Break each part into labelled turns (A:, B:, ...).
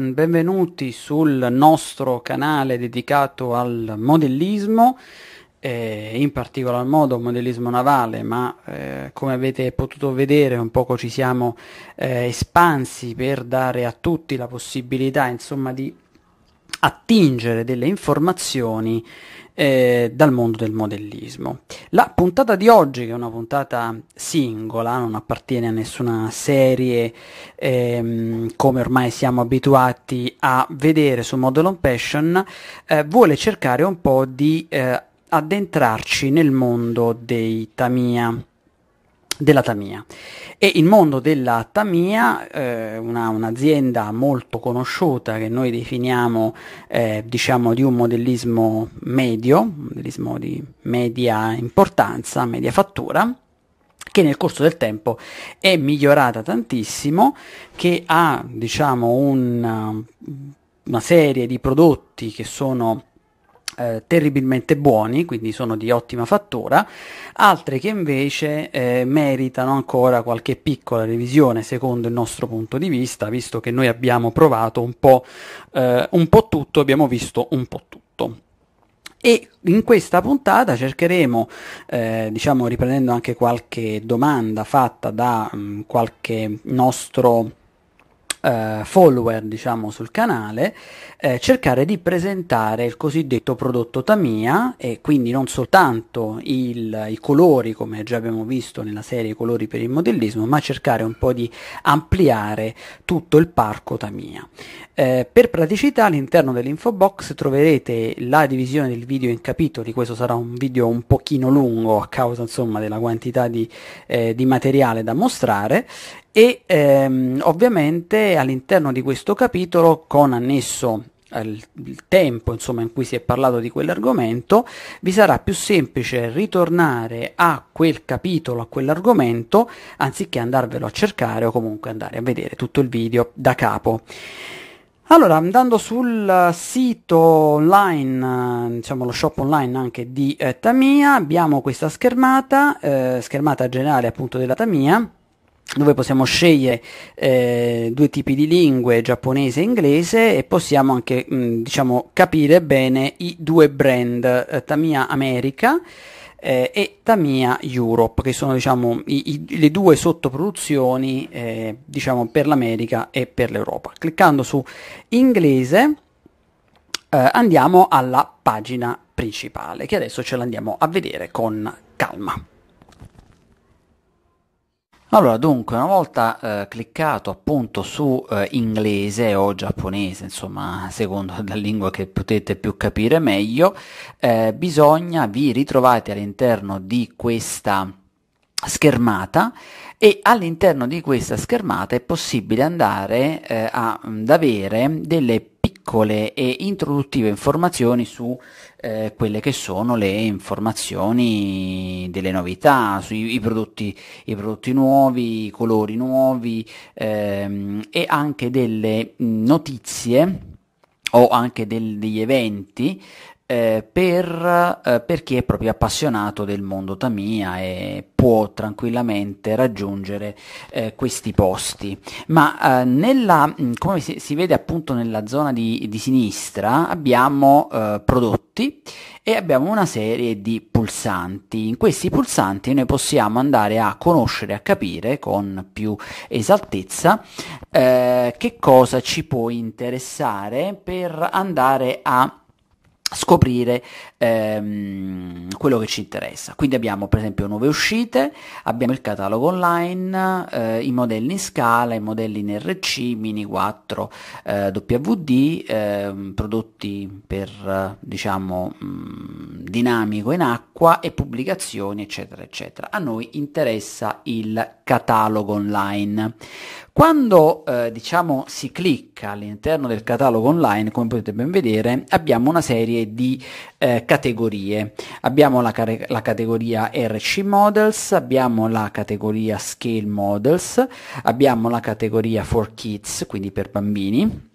A: Benvenuti sul nostro canale dedicato al modellismo, eh, in particolar modo modellismo navale, ma eh, come avete potuto vedere un poco ci siamo eh, espansi per dare a tutti la possibilità insomma, di attingere delle informazioni eh, dal mondo del modellismo. La puntata di oggi, che è una puntata singola, non appartiene a nessuna serie, ehm, come ormai siamo abituati a vedere su Model on Passion, eh, vuole cercare un po' di eh, addentrarci nel mondo dei Tamiya della Tamia. E il mondo della Tamia, eh, una, un'azienda molto conosciuta che noi definiamo eh, diciamo di un modellismo medio, modellismo di media importanza, media fattura, che nel corso del tempo è migliorata tantissimo, che ha diciamo un, una serie di prodotti che sono eh, terribilmente buoni, quindi sono di ottima fattura, altre che invece eh, meritano ancora qualche piccola revisione secondo il nostro punto di vista, visto che noi abbiamo provato un po', eh, un po tutto, abbiamo visto un po' tutto. E in questa puntata cercheremo, eh, diciamo riprendendo anche qualche domanda fatta da mh, mm, qualche nostro eh, follower diciamo sul canale eh, cercare di presentare il cosiddetto prodotto Tamia e quindi non soltanto il, i colori come già abbiamo visto nella serie colori per il modellismo ma cercare un po' di ampliare tutto il parco Tamia eh, per praticità all'interno dell'info box troverete la divisione del video in capitoli, questo sarà un video un pochino lungo a causa insomma, della quantità di, eh, di, materiale da mostrare e ehm, ovviamente all'interno di questo capitolo con annesso il tempo insomma, in cui si è parlato di quell'argomento, vi sarà più semplice ritornare a quel capitolo, a quell'argomento, anziché andarvelo a cercare o comunque andare a vedere tutto il video da capo. Allora, andando sul sito online, eh, diciamo lo shop online anche di eh, Tamia, abbiamo questa schermata, eh, schermata generale appunto della Tamia, dove possiamo scegliere eh, due tipi di lingue, giapponese e inglese, e possiamo anche, mh, mm, diciamo, capire bene i due brand, eh, Tamia America, eh, e Tamia Europe, che sono diciamo, i, i, le due sottoproduzioni eh, diciamo, per l'America e per l'Europa. Cliccando su inglese eh, andiamo alla pagina principale, che adesso ce l'andiamo a vedere con calma. Allora, dunque, una volta eh, cliccato appunto su eh, inglese o giapponese, insomma, secondo la lingua che potete più capire meglio, eh, bisogna vi ritrovate all'interno di questa schermata e all'interno di questa schermata è possibile andare eh, ad avere delle piccole e introduttive informazioni su eh, quelle che sono le informazioni delle novità, sui prodotti, i prodotti nuovi, i colori nuovi ehm, e anche delle notizie o anche del, degli eventi eh, per, eh, per, chi è proprio appassionato del mondo Tamia e può tranquillamente raggiungere eh, questi posti. Ma eh, nella, mm, come si, si, vede appunto nella zona di, di sinistra abbiamo eh, prodotti e abbiamo una serie di pulsanti. In questi pulsanti noi possiamo andare a conoscere, a capire con più esattezza che cosa ci può interessare per andare a scoprire ehm, quello che ci interessa. Quindi abbiamo per esempio nuove uscite, abbiamo il catalogo online, eh, i modelli in scala, i modelli in RC, Mini 4, eh, WD, eh, prodotti per diciamo mh, mm, dinamico in acqua e pubblicazioni eccetera eccetera. A noi interessa il catalogo online. Quando eh, diciamo si clicca all'interno del catalogo online, come potete ben vedere, abbiamo una serie di eh, categorie. Abbiamo la, la, categoria RC Models, abbiamo la categoria Scale Models, abbiamo la categoria for Kids, quindi per bambini,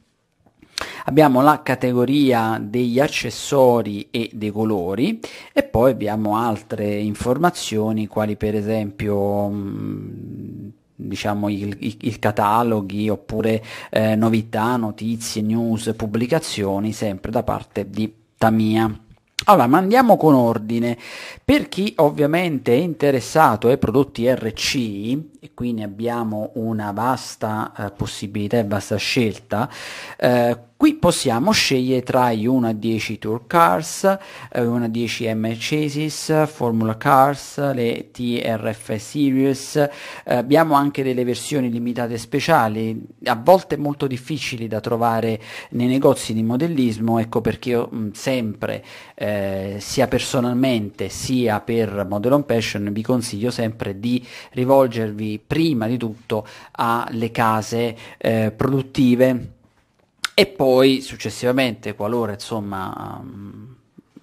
A: abbiamo la categoria degli accessori e dei colori e poi abbiamo altre informazioni quali per esempio mm, diciamo il, il, il, cataloghi oppure eh, novità, notizie, news, pubblicazioni sempre da parte di Tamia. Allora, ma andiamo con ordine. Per chi ovviamente è interessato ai prodotti RC, e ne abbiamo una vasta eh, possibilità e vasta scelta, eh, qui possiamo scegliere tra i 1 a 10 Tour Cars, eh, 1 a 10 M Chases, Formula Cars, le TRF Series, eh, abbiamo anche delle versioni limitate speciali, a volte molto difficili da trovare nei negozi di modellismo, ecco perché io mh, sempre, eh, sia personalmente sia per Model on Passion, vi consiglio sempre di rivolgervi prima di tutto alle case eh, produttive e poi successivamente qualora insomma um,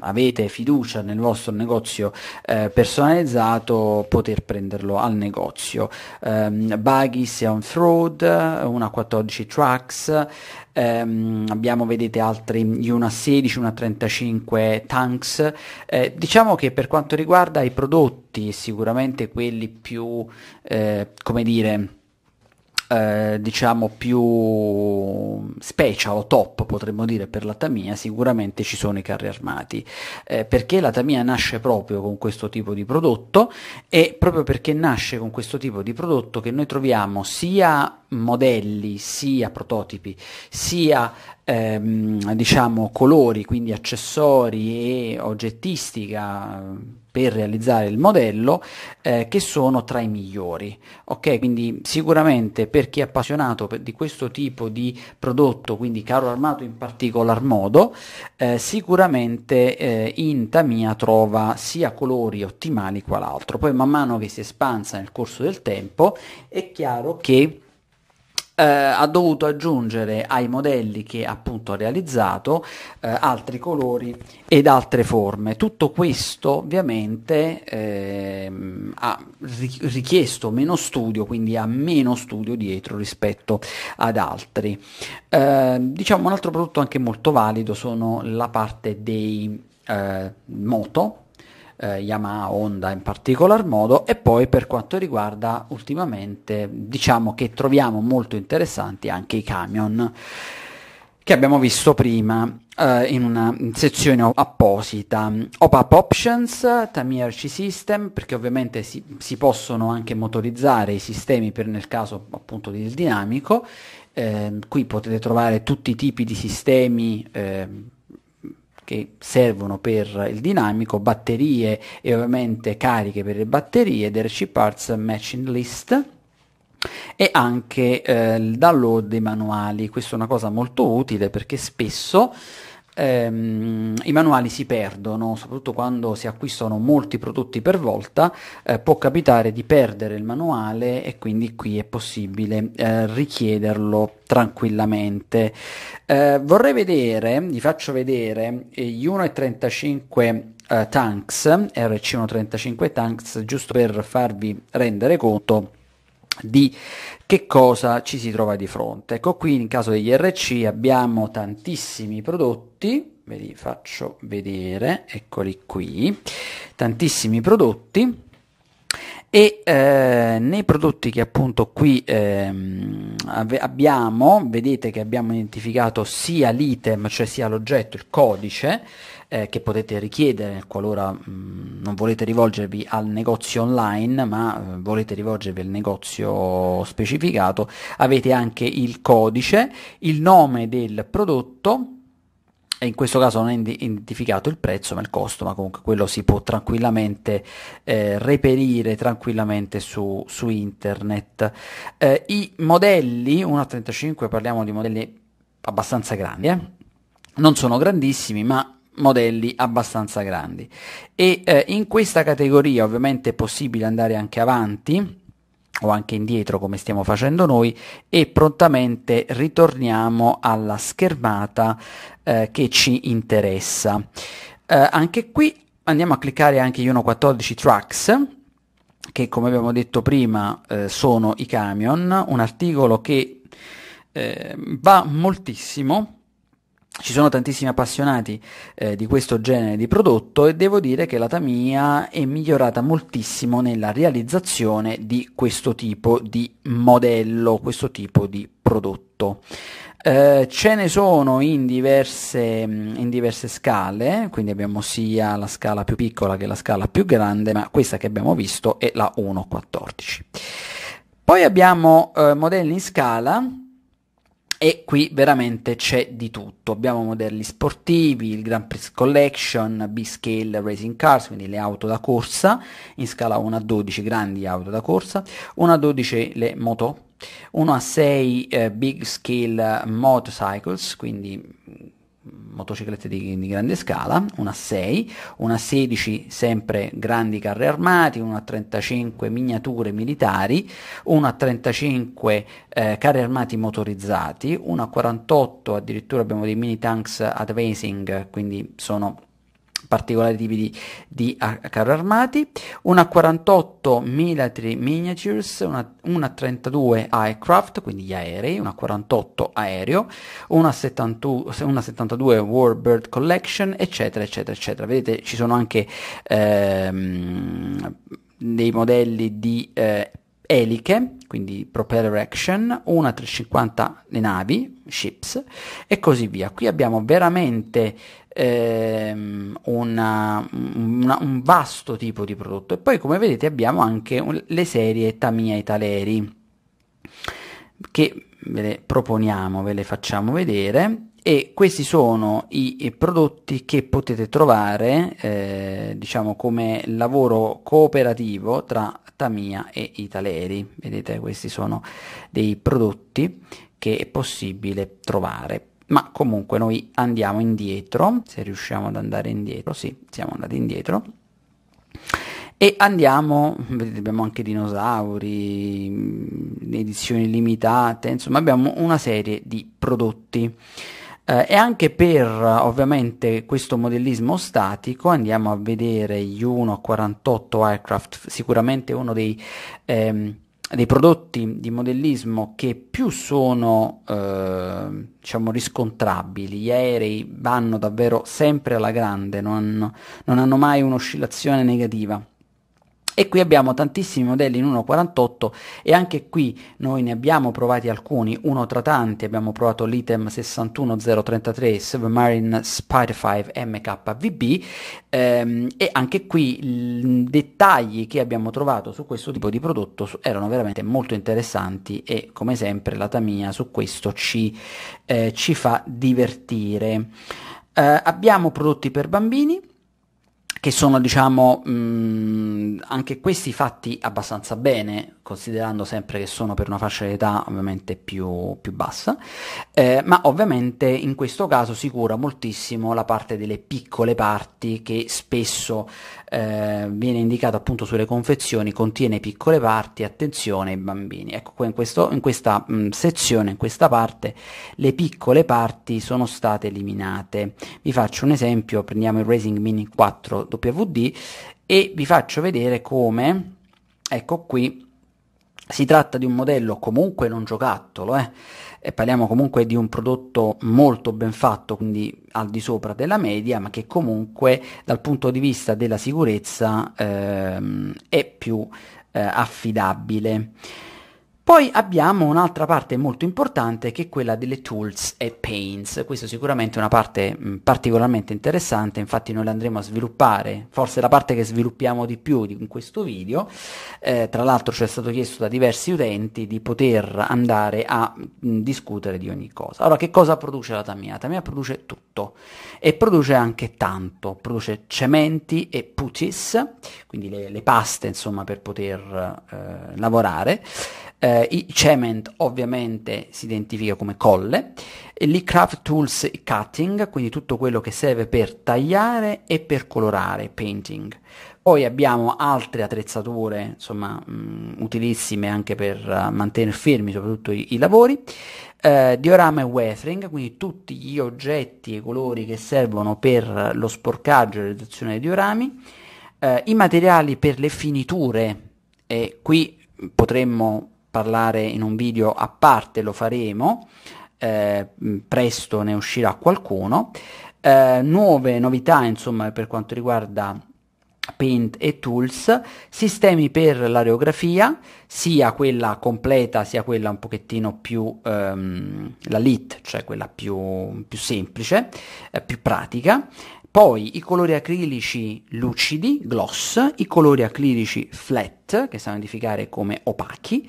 A: avete fiducia nel vostro negozio eh, personalizzato poter prenderlo al negozio um, ehm, Buggy Sound Road una 14 Trucks ehm, abbiamo vedete altri una 16, una 35 tanks, eh, diciamo che per quanto riguarda i prodotti sicuramente quelli più eh, come dire eh, diciamo più special o top potremmo dire per la Tamia sicuramente ci sono i carri armati eh, perché la Tamia nasce proprio con questo tipo di prodotto e proprio perché nasce con questo tipo di prodotto che noi troviamo sia modelli, sia prototipi, sia ehm, diciamo colori, quindi accessori e oggettistica eh, per realizzare il modello eh, che sono tra i migliori. Ok, quindi sicuramente per chi è appassionato di questo tipo di prodotto, quindi carro armato in particolar modo, eh, sicuramente eh, in Tamia trova sia colori ottimali qual'altro. Poi man mano che si espansa nel corso del tempo è chiaro che eh, ha dovuto aggiungere ai modelli che appunto ha realizzato eh, altri colori ed altre forme. Tutto questo ovviamente eh, ha richiesto meno studio, quindi ha meno studio dietro rispetto ad altri. Ehm, diciamo un altro prodotto anche molto valido sono la parte dei eh, moto eh, Yamaha, Honda in particolar modo e poi per quanto riguarda ultimamente diciamo che troviamo molto interessanti anche i camion che abbiamo visto prima eh, in una sezione apposita. OPAP Options, Tamiya c System, perché ovviamente si, si, possono anche motorizzare i sistemi per nel caso appunto del dinamico. Eh, qui potete trovare tutti i tipi di sistemi eh, che servono per il dinamico, batterie e ovviamente cariche per le batterie, del parts matching list e anche eh, il download dei manuali. Questa è una cosa molto utile perché spesso ehm, i manuali si perdono, soprattutto quando si acquistano molti prodotti per volta, eh, può capitare di perdere il manuale e quindi qui è possibile eh, richiederlo tranquillamente. Eh, vorrei vedere, vi faccio vedere eh, gli 1,35 eh, tanks, RC135 tanks, giusto per farvi rendere conto di che cosa ci si trova di fronte. Ecco qui in caso degli RC abbiamo tantissimi prodotti, ve li faccio vedere, eccoli qui, tantissimi prodotti e eh, nei prodotti che appunto qui eh, abbiamo, vedete che abbiamo identificato sia l'item, cioè sia l'oggetto, il codice, eh, che potete richiedere qualora mh, mm, non volete rivolgervi al negozio online ma eh, volete rivolgervi al negozio specificato, avete anche il codice, il nome del prodotto in questo caso non è identificato il prezzo ma il costo, ma comunque quello si può tranquillamente eh, reperire tranquillamente su, su internet. Eh, I modelli 1 a 35, parliamo di modelli abbastanza grandi, eh? non sono grandissimi ma modelli abbastanza grandi. E eh, in questa categoria ovviamente è possibile andare anche avanti o anche indietro come stiamo facendo noi e prontamente ritorniamo alla schermata eh, che ci interessa. Eh, anche qui andiamo a cliccare anche Iono 114 Trucks che come abbiamo detto prima eh, sono i camion, un articolo che eh, va moltissimo ci sono tantissimi appassionati eh, di questo genere di prodotto e devo dire che la Tamia è migliorata moltissimo nella realizzazione di questo tipo di modello, questo tipo di prodotto. Eh, ce ne sono in diverse, in diverse scale, quindi abbiamo sia la scala più piccola che la scala più grande, ma questa che abbiamo visto è la 1.14. Poi abbiamo eh, modelli in scala e qui veramente c'è di tutto. Abbiamo modelli sportivi, il Grand Prix Collection, B-Scale Racing Cars, quindi le auto da corsa, in scala 1 a 12 grandi auto da corsa, 1 a 12 le moto, 1 a 6 eh, Big Scale Motorcycles, quindi motociclette di, di, grande scala, una 6, una 16 sempre grandi carri armati, una 35 miniature militari, una 35 eh, carri armati motorizzati, una 48 addirittura abbiamo dei mini tanks advancing, quindi sono particolari tipi di, di carri armati, una 48 military miniatures, una, una 32 aircraft, quindi gli aerei, una 48 aereo, una, 71, una 72 Warbird Collection, eccetera, eccetera, eccetera. Vedete, ci sono anche ehm, dei modelli di eh, eliche, quindi propeller action, una 350 le navi, ships e così via. Qui abbiamo veramente ehm, una, una, un vasto tipo di prodotto. E poi come vedete abbiamo anche un, le serie Tamia e Taleri che ve le proponiamo, ve le facciamo vedere e questi sono i, i prodotti che potete trovare eh, diciamo come lavoro cooperativo tra Tamia e Italeri vedete questi sono dei prodotti che è possibile trovare ma comunque noi andiamo indietro, se riusciamo ad andare indietro, sì, siamo andati indietro, e andiamo, vedete abbiamo anche dinosauri, mm, edizioni limitate, insomma abbiamo una serie di prodotti. Eh, e anche per ovviamente questo modellismo statico andiamo a vedere gli 1 a 48 aircraft, sicuramente uno dei... Ehm, dei prodotti di modellismo che più sono eh, diciamo riscontrabili, gli aerei vanno davvero sempre alla grande, non, non hanno mai un'oscillazione negativa. E qui abbiamo tantissimi modelli in 1.48 e anche qui noi ne abbiamo provati alcuni, uno tra tanti, abbiamo provato l'item 61033 Submarine Spider 5 MKVB ehm, e anche qui i dettagli che abbiamo trovato su questo tipo di prodotto erano veramente molto interessanti e come sempre la Tamia su questo ci, eh, ci fa divertire. Eh, abbiamo prodotti per bambini, che sono diciamo mh, mm, anche questi fatti abbastanza bene considerando sempre che sono per una fascia d'età ovviamente più, più bassa, eh, ma ovviamente in questo caso si cura moltissimo la parte delle piccole parti che spesso eh, viene indicata appunto sulle confezioni, contiene piccole parti, attenzione ai bambini. Ecco, in, questo, in questa mh, mm, sezione, in questa parte, le piccole parti sono state eliminate. Vi faccio un esempio, prendiamo il Racing Mini 4 WD e vi faccio vedere come, ecco qui, si tratta di un modello comunque non giocattolo, eh? e parliamo comunque di un prodotto molto ben fatto, quindi al di sopra della media, ma che comunque dal punto di vista della sicurezza ehm, è più eh, affidabile. Poi abbiamo un'altra parte molto importante che è quella delle tools e paints. questa è sicuramente una parte mh, mm, particolarmente interessante, infatti noi la andremo a sviluppare, forse la parte che sviluppiamo di più in questo video, eh, tra l'altro ci è stato chiesto da diversi utenti di poter andare a mh, mm, discutere di ogni cosa. Allora che cosa produce la Tamiya? La Tamiya produce tutto e produce anche tanto, produce cementi e putis, quindi le, le paste insomma per poter eh, lavorare, eh, Cement ovviamente si identifica come colle, lì Craft Tools Cutting, quindi tutto quello che serve per tagliare e per colorare, painting. Poi abbiamo altre attrezzature, insomma, mh, mm, utilissime anche per uh, mantenere fermi soprattutto i, i lavori. Uh, diorama e weathering, quindi tutti gli oggetti e colori che servono per lo sporcaggio e la realizzazione dei diorami. Uh, I materiali per le finiture, e qui potremmo parlare in un video a parte, lo faremo, eh, mm, presto ne uscirà qualcuno. Eh, nuove novità, insomma, per quanto riguarda Paint e Tools, sistemi per l'areografia, sia quella completa sia quella un pochettino più ehm, la lit, cioè quella più, più semplice, eh, più pratica. Poi i colori acrilici lucidi, gloss, i colori acrilici flat, che sanno identificare come opachi,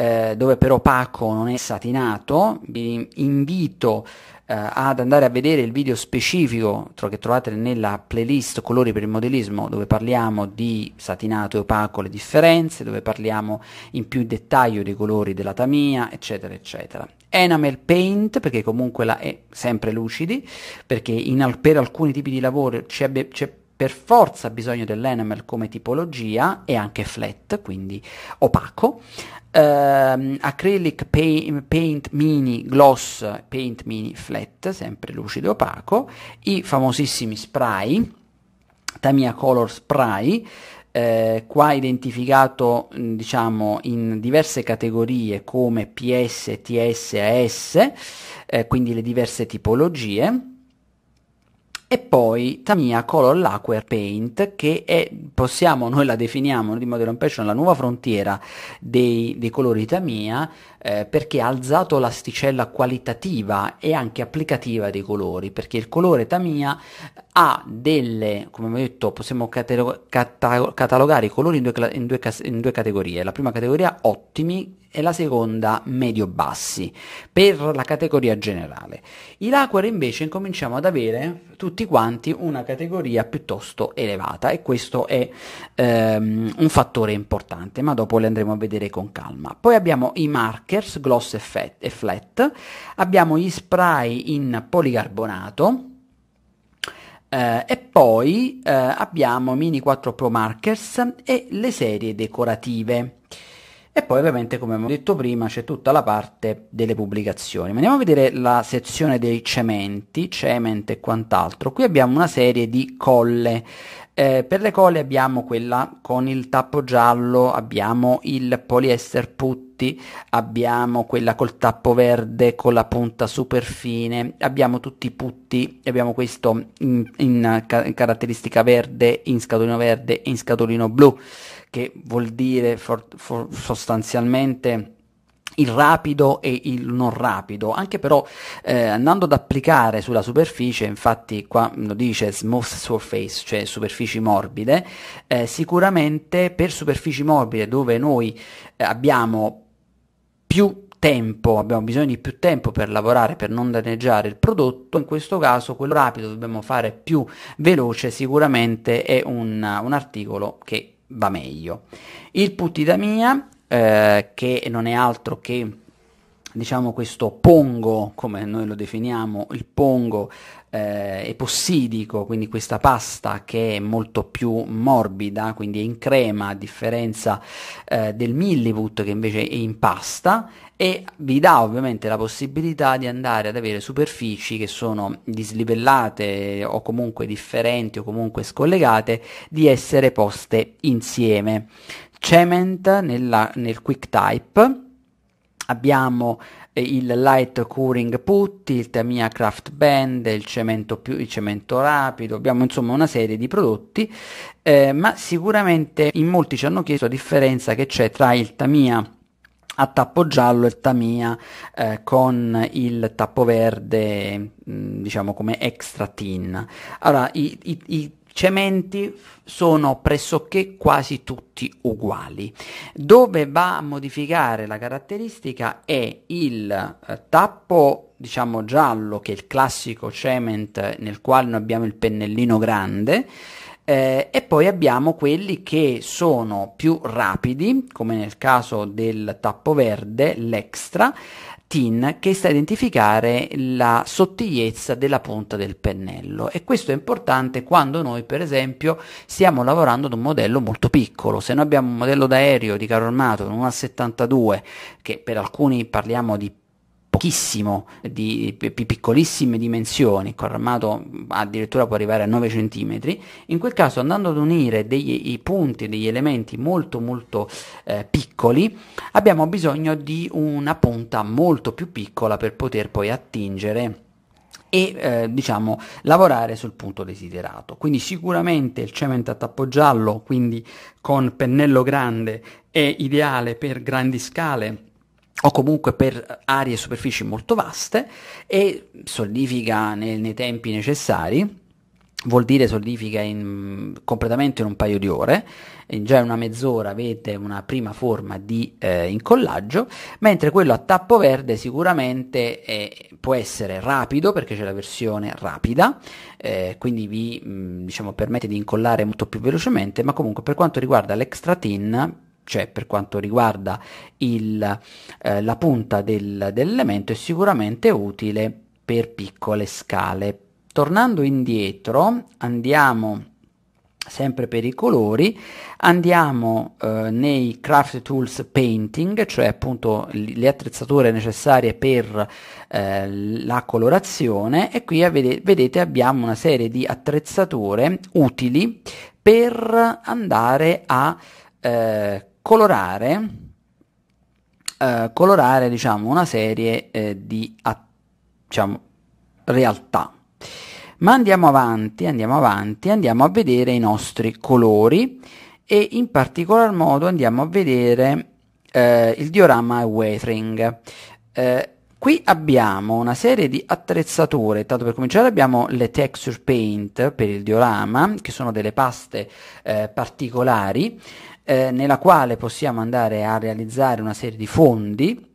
A: eh, dove però Paco non è satinato, vi invito eh, ad andare a vedere il video specifico che trovate nella playlist Colori per il modellismo, dove parliamo di satinato e opaco, le differenze, dove parliamo in più dettaglio dei colori della tamia, eccetera, eccetera. Enamel Paint, perché comunque la è sempre lucidi, perché in, per alcuni tipi di lavoro c'è per forza bisogno dell'enamel come tipologia e anche flat, quindi opaco. Uh, acrylic paint, paint, mini gloss paint mini flat sempre lucido e opaco i famosissimi spray Tamiya Color Spray eh, qua identificato diciamo in diverse categorie come PS, TS, AS, eh, quindi le diverse tipologie e poi Tamiya Color Lacquer Paint, che è, possiamo, noi la definiamo di Modern Passion, la nuova frontiera dei, dei colori Tamiya, eh, perché ha alzato l'asticella qualitativa e anche applicativa dei colori, perché il colore Tamiya ha delle, come ho detto, possiamo catero- catalogare i colori in due, cla- in, due cas- in due categorie. La prima categoria, ottimi, e la seconda medio-bassi per la categoria generale. I lacquer invece incominciamo ad avere tutti quanti una categoria piuttosto elevata e questo è ehm, un fattore importante, ma dopo le andremo a vedere con calma. Poi abbiamo i markers gloss e flat, abbiamo gli spray in policarbonato, Uh, e poi uh, abbiamo Mini 4 Pro Markers e le serie decorative. E poi ovviamente, come abbiamo detto prima, c'è tutta la parte delle pubblicazioni. Ma andiamo a vedere la sezione dei cementi, cement e quant'altro. Qui abbiamo una serie di colle. Eh, per le colle abbiamo quella con il tappo giallo, abbiamo il polyester putti, abbiamo quella col tappo verde con la punta super fine, abbiamo tutti i putti, abbiamo questo in, in, in caratteristica verde, in scatolino verde e in scatolino blu che vuol dire for, for, sostanzialmente il rapido e il non rapido, anche però eh, andando ad applicare sulla superficie, infatti qua lo dice smooth surface, cioè superfici morbide, eh, sicuramente per superfici morbide dove noi eh, abbiamo più tempo, abbiamo bisogno di più tempo per lavorare, per non danneggiare il prodotto, in questo caso quello rapido dobbiamo fare più veloce, sicuramente è un, un articolo che va meglio. Il Puttidamia, eh, che non è altro che diciamo questo pongo, come noi lo definiamo, il pongo eh, epossidico, quindi questa pasta che è molto più morbida, quindi è in crema a differenza eh, del millivut che invece è in pasta e vi dà ovviamente la possibilità di andare ad avere superfici che sono dislivellate o comunque differenti o comunque scollegate di essere poste insieme. Cement nella, nel QuickType abbiamo eh, il light curing putty, il Tamiya craft band, il cemento, più, il cemento rapido, abbiamo insomma una serie di prodotti, eh, ma sicuramente in molti ci hanno chiesto la differenza che c'è tra il Tamiya a tappo giallo il Tamia eh, con il tappo verde mm, diciamo come extra tin allora i, i, i cementi sono pressoché quasi tutti uguali. Dove va a modificare la caratteristica è il eh, tappo, diciamo giallo, che è il classico cement nel quale noi abbiamo il pennellino grande, eh, e poi abbiamo quelli che sono più rapidi, come nel caso del tappo verde, l'extra, TIN che sta a identificare la sottigliezza della punta del pennello e questo è importante quando noi per esempio stiamo lavorando ad un modello molto piccolo se noi abbiamo un modello d'aereo di carro armato un A72 che per alcuni parliamo di pochissimo, di piccolissime dimensioni, con armato addirittura può arrivare a 9 cm, in quel caso andando ad unire dei punti, degli elementi molto molto eh, piccoli, abbiamo bisogno di una punta molto più piccola per poter poi attingere e eh, diciamo lavorare sul punto desiderato. Quindi sicuramente il cemento a tappo giallo, quindi con pennello grande, è ideale per grandi scale o comunque per aree e superfici molto vaste e solidifica nei, nei tempi necessari vuol dire solidifica in, completamente in un paio di ore, in già una mezz'ora avete una prima forma di eh, incollaggio, mentre quello a tappo verde sicuramente eh, può essere rapido perché c'è la versione rapida, eh, quindi vi mh, mm, diciamo, permette di incollare molto più velocemente, ma comunque per quanto riguarda l'extra tin c'è per quanto riguarda il, eh, la punta del, dell'elemento è sicuramente utile per piccole scale. Tornando indietro, andiamo sempre per i colori, andiamo eh, nei Craft Tools Painting, cioè appunto le attrezzature necessarie per eh, la colorazione e qui avete, vedete abbiamo una serie di attrezzature utili per andare a eh, colorare, eh, colorare diciamo, una serie eh, di a, diciamo, realtà. Ma andiamo avanti, andiamo avanti, andiamo a vedere i nostri colori e in particolar modo andiamo a vedere eh, il diorama Weathering. Eh, qui abbiamo una serie di attrezzature, tanto per cominciare abbiamo le texture paint per il diorama, che sono delle paste eh, particolari, eh, nella quale possiamo andare a realizzare una serie di fondi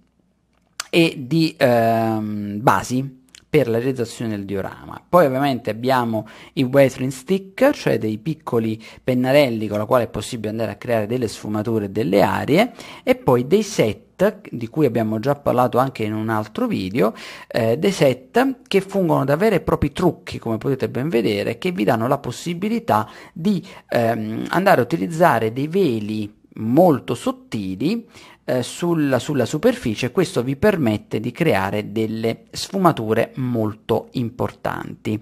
A: e di ehm, basi per la realizzazione del diorama. Poi ovviamente abbiamo i wetling stick, cioè dei piccoli pennarelli con la quale è possibile andare a creare delle sfumature e delle aree, e poi dei set di cui abbiamo già parlato anche in un altro video, eh, dei set che fungono da veri e propri trucchi, come potete ben vedere, che vi danno la possibilità di ehm, andare a utilizzare dei veli molto sottili eh, sulla, sulla superficie, questo vi permette di creare delle sfumature molto importanti.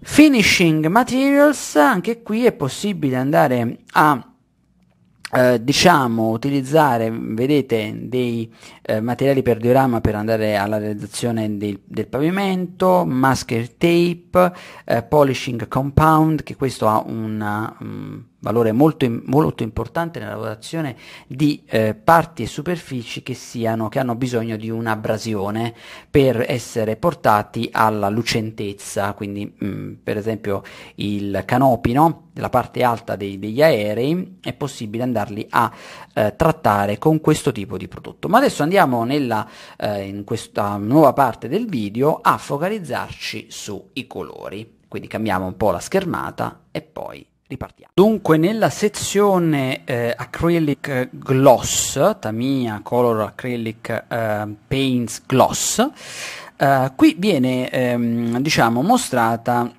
A: Finishing materials, anche qui è possibile andare a eh, diciamo utilizzare vedete dei eh, materiali per diorama per andare alla realizzazione dei, del pavimento masker tape eh, polishing compound che questo ha una um, valore molto, molto importante nella lavorazione di eh, parti e superfici che, siano, che hanno bisogno di un'abrasione per essere portati alla lucentezza, quindi mh, mm, per esempio il canopino, la parte alta dei, degli aerei, è possibile andarli a eh, trattare con questo tipo di prodotto. Ma adesso andiamo nella, eh, in questa nuova parte del video a focalizzarci sui colori, quindi cambiamo un po' la schermata e poi Ripartiamo. Dunque, nella sezione eh, Acrylic eh, Gloss, Tamiya Color Acrylic eh, Paints Gloss, eh, qui viene ehm, diciamo, mostrata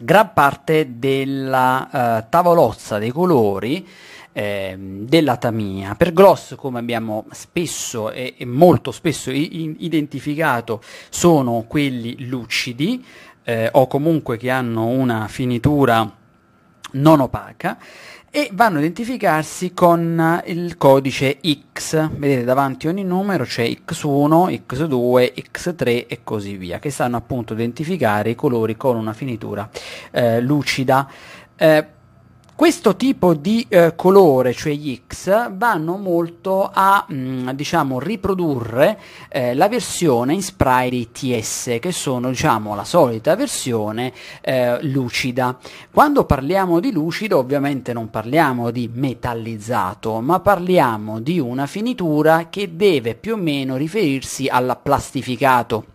A: gran parte della eh, tavolozza dei colori ehm, della Tamia. Per Gloss, come abbiamo spesso e, molto spesso identificato, sono quelli lucidi eh, o comunque che hanno una finitura non opaca e vanno a identificarsi con eh, il codice X. Vedete davanti ogni numero c'è X1, X2, X3 e così via, che stanno appunto a identificare i colori con una finitura eh, lucida. Eh, questo tipo di eh, colore, cioè gli X, vanno molto a mh, mm, diciamo, riprodurre eh, la versione in spray di TS, che sono diciamo, la solita versione eh, lucida. Quando parliamo di lucido ovviamente non parliamo di metallizzato, ma parliamo di una finitura che deve più o meno riferirsi al plastificato.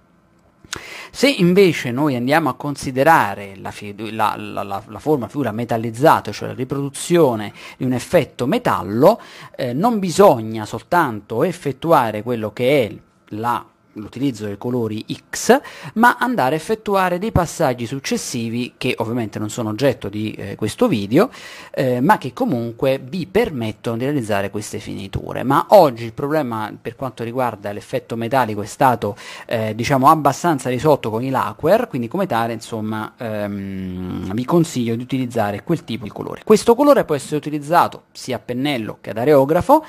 A: Se invece noi andiamo a considerare la, fidu- la, la, la forma figura metallizzata, cioè la riproduzione di un effetto metallo, eh, non bisogna soltanto effettuare quello che è la l'utilizzo dei colori X, ma andare a effettuare dei passaggi successivi che ovviamente non sono oggetto di eh, questo video, eh, ma che comunque vi permettono di realizzare queste finiture. Ma oggi il problema per quanto riguarda l'effetto metallico è stato eh, diciamo abbastanza risolto con i lacquer, quindi come tale insomma ehm, vi consiglio di utilizzare quel tipo di colore. Questo colore può essere utilizzato sia a pennello che ad areografo,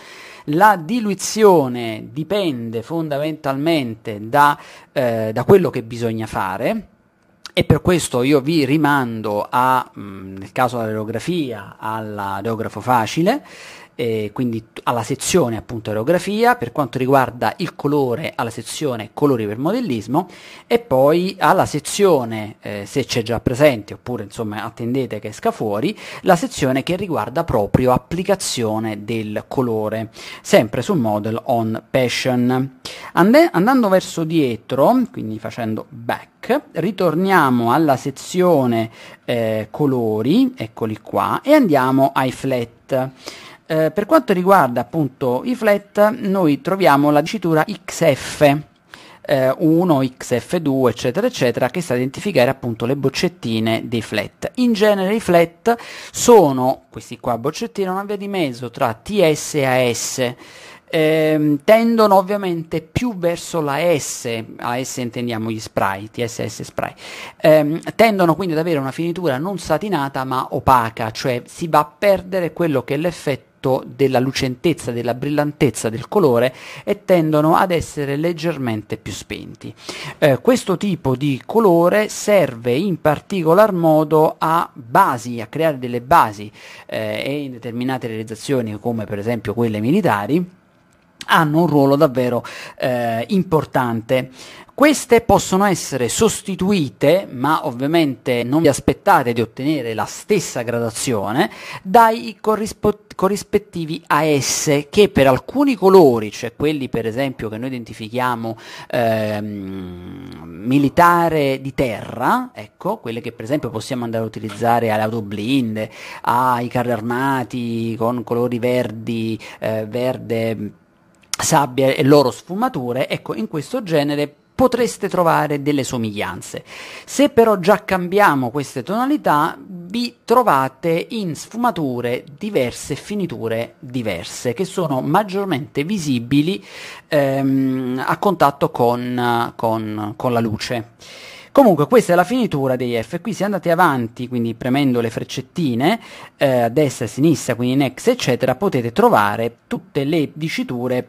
A: la diluizione dipende fondamentalmente differente da, eh, da quello che bisogna fare. E per questo io vi rimando a, mm, nel caso dell'aerografia, all'aerografo facile, eh, quindi alla sezione appunto aerografia, per quanto riguarda il colore alla sezione colori per modellismo e poi alla sezione, eh, se c'è già presente oppure insomma attendete che esca fuori, la sezione che riguarda proprio applicazione del colore, sempre sul model on passion. Ande- andando verso dietro, quindi facendo back, ritorniamo alla sezione eh, colori, eccoli qua, e andiamo ai flat. Eh, per quanto riguarda appunto i flat, noi troviamo la dicitura XF. 1, XF2, eccetera, eccetera, che sta a identificare appunto le boccettine dei flat. In genere i flat sono, questi qua boccettine, una via di mezzo tra TS e AS. Ehm, tendono ovviamente più verso la S, a intendiamo gli spray, TSS spray, ehm, tendono quindi ad avere una finitura non satinata ma opaca, cioè si va a perdere quello che è l'effetto impatto della lucentezza, della brillantezza del colore e tendono ad essere leggermente più spenti. Eh, questo tipo di colore serve in particolar modo a basi, a creare delle basi eh, e in determinate realizzazioni come per esempio quelle militari hanno un ruolo davvero eh, importante. Queste possono essere sostituite, ma ovviamente non vi aspettate di ottenere la stessa gradazione, dai corrispondenti corrispettivi AS che per alcuni colori, cioè quelli per esempio che noi identifichiamo ehm, militare di terra, ecco, quelle che per esempio possiamo andare a utilizzare alle autoblinde, ai carri armati con colori verdi, eh, verde sabbia e loro sfumature, ecco, in questo genere potreste trovare delle somiglianze. Se però già cambiamo queste tonalità, vi trovate in sfumature diverse, finiture diverse, che sono maggiormente visibili ehm, a contatto con, con, con la luce. Comunque questa è la finitura degli F, qui se andate avanti, quindi premendo le freccettine, eh, a destra e a sinistra, quindi next eccetera, potete trovare tutte le diciture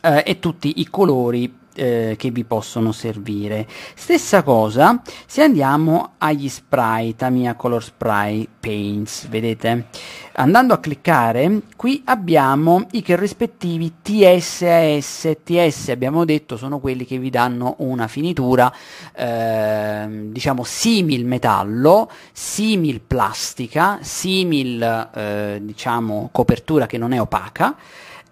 A: eh, e tutti i colori eh, che vi possono servire. Stessa cosa se andiamo agli spray Tamiya Color Spray Paints, vedete? Andando a cliccare, qui abbiamo i rispettivi TSAS, TS abbiamo detto sono quelli che vi danno una finitura eh, diciamo simil metallo, simil plastica, simil eh, diciamo copertura che non è opaca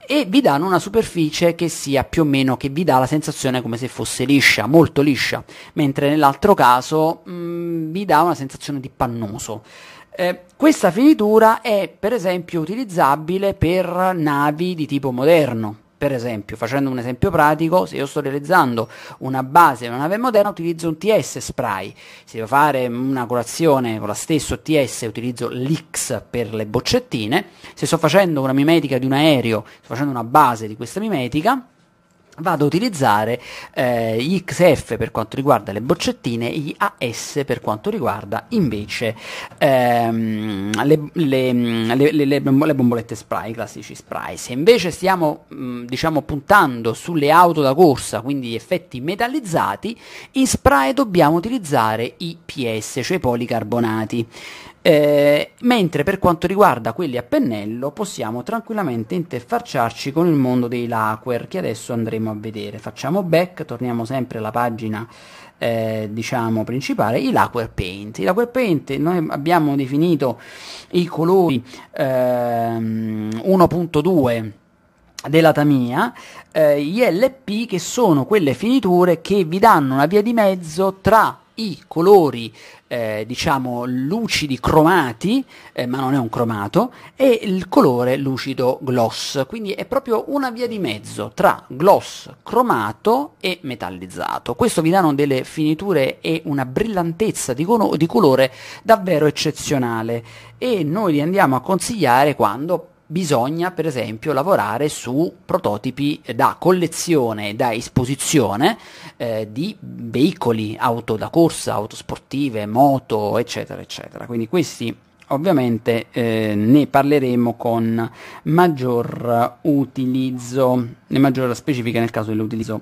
A: e vi danno una superficie che sia più o meno che vi dà la sensazione come se fosse liscia, molto liscia, mentre nell'altro caso mh, mm, vi dà una sensazione di pannoso. Eh, questa finitura è per esempio utilizzabile per navi di tipo moderno, per esempio, facendo un esempio pratico, se io sto realizzando una base in una nave moderna, utilizzo un TS spray. Se devo fare una colazione con lo stesso TS, utilizzo l'X per le boccettine. Se sto facendo una mimetica di un aereo, sto facendo una base di questa mimetica, vado a utilizzare eh, gli XF per quanto riguarda le boccettine e gli AS per quanto riguarda invece ehm, le, le, le, le, bombolette spray, i classici spray. Se invece stiamo mh, mm, diciamo puntando sulle auto da corsa, quindi gli effetti metallizzati, in spray dobbiamo utilizzare i PS, cioè i policarbonati. Eh, mentre per quanto riguarda quelli a pennello possiamo tranquillamente interfacciarci con il mondo dei lacquer che adesso andremo a vedere. Facciamo back, torniamo sempre alla pagina eh, diciamo principale i lacquer paint i lacquer paint noi abbiamo definito i colori ehm, 1.2 della Tamia, eh, gli LP che sono quelle finiture che vi danno una via di mezzo tra i colori eh, diciamo lucidi cromati, eh, ma non è un cromato, e il colore lucido gloss, quindi è proprio una via di mezzo tra gloss, cromato e metallizzato. Questo vi danno delle finiture e una brillantezza di, con- di colore davvero eccezionale e noi li andiamo a consigliare quando bisogna per esempio lavorare su prototipi da collezione, da esposizione eh, di veicoli, auto da corsa, auto sportive, moto, eccetera, eccetera. Quindi questi ovviamente eh, ne parleremo con maggior utilizzo, maggior specifica nel caso dell'utilizzo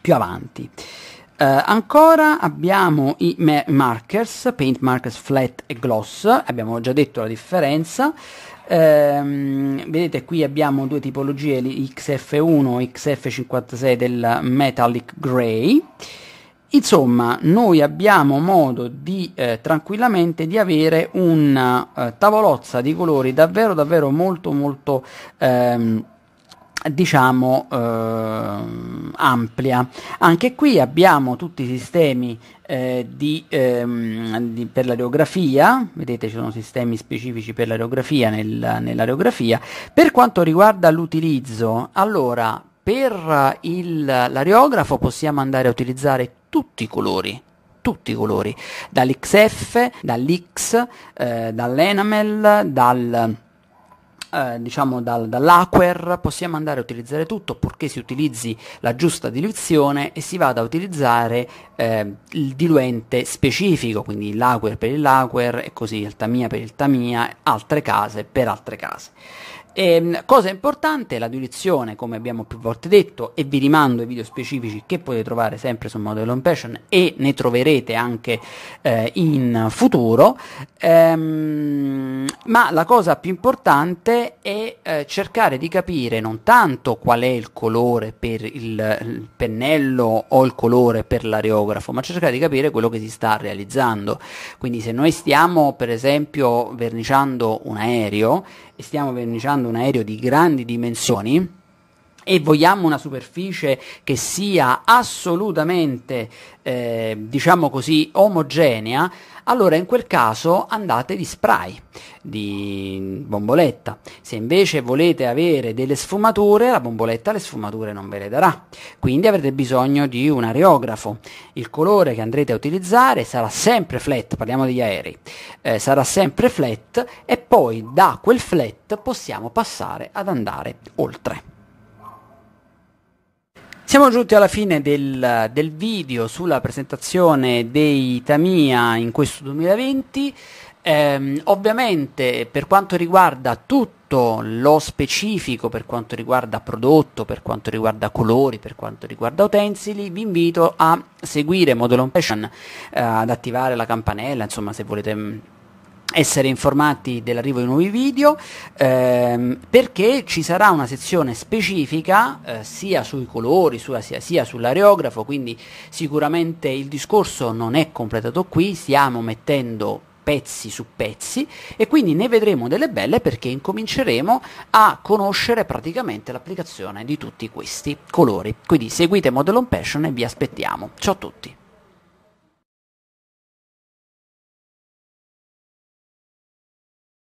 A: più avanti. Eh, ancora abbiamo i ma- markers, paint markers flat e gloss, abbiamo già detto la differenza. Ehm, vedete qui abbiamo due tipologie, l'XF1 e XF56 del Metallic Grey. Insomma, noi abbiamo modo di eh, tranquillamente di avere una eh, tavolozza di colori davvero davvero molto molto ehm, diciamo ehm, ampia Anche qui abbiamo tutti i sistemi eh, di, ehm, di, per l'areografia vedete ci sono sistemi specifici per l'areografia nel, nell'aerografia. Per quanto riguarda l'utilizzo, allora per il, l'areografo possiamo andare a utilizzare tutti i colori tutti i colori, dall'XF, dall'X, eh, dall'Enamel, dal eh, diciamo dal, dall'hackware possiamo andare a utilizzare tutto purché si utilizzi la giusta diluizione e si vada a utilizzare eh, il diluente specifico, quindi il lacquer per il lacquer e così il tamia per il tamia, altre case per altre case. Ehm, cosa importante, la direzione, come abbiamo più volte detto, e vi rimando ai video specifici che potete trovare sempre su Model on Passion e ne troverete anche eh, in futuro. Ehm, ma la cosa più importante è eh, cercare di capire non tanto qual è il colore per il, il pennello o il colore per l'areografo, ma cercare di capire quello che si sta realizzando. Quindi se noi stiamo per esempio verniciando un aereo, stiamo verniciando un aereo di grandi dimensioni e vogliamo una superficie che sia assolutamente, eh, diciamo così, omogenea, allora in quel caso andate di spray, di bomboletta. Se invece volete avere delle sfumature, la bomboletta le sfumature non ve le darà. Quindi avrete bisogno di un aerografo. Il colore che andrete a utilizzare sarà sempre flat, parliamo degli aerei, eh, sarà sempre flat e poi da quel flat possiamo passare ad andare oltre. Siamo giunti alla fine del, del video sulla presentazione dei Tamia in questo 2020. Eh, ovviamente per quanto riguarda tutto lo specifico, per quanto riguarda prodotto, per quanto riguarda colori, per quanto riguarda utensili, vi invito a seguire Model On Passion, eh, ad attivare la campanella, insomma se volete mm, essere informati dell'arrivo di nuovi video ehm, perché ci sarà una sezione specifica eh, sia sui colori sulla, sia, sia, sull'areografo quindi sicuramente il discorso non è completato qui stiamo mettendo pezzi su pezzi e quindi ne vedremo delle belle perché incominceremo a conoscere praticamente l'applicazione di tutti questi colori quindi seguite Model on Passion e vi aspettiamo ciao a tutti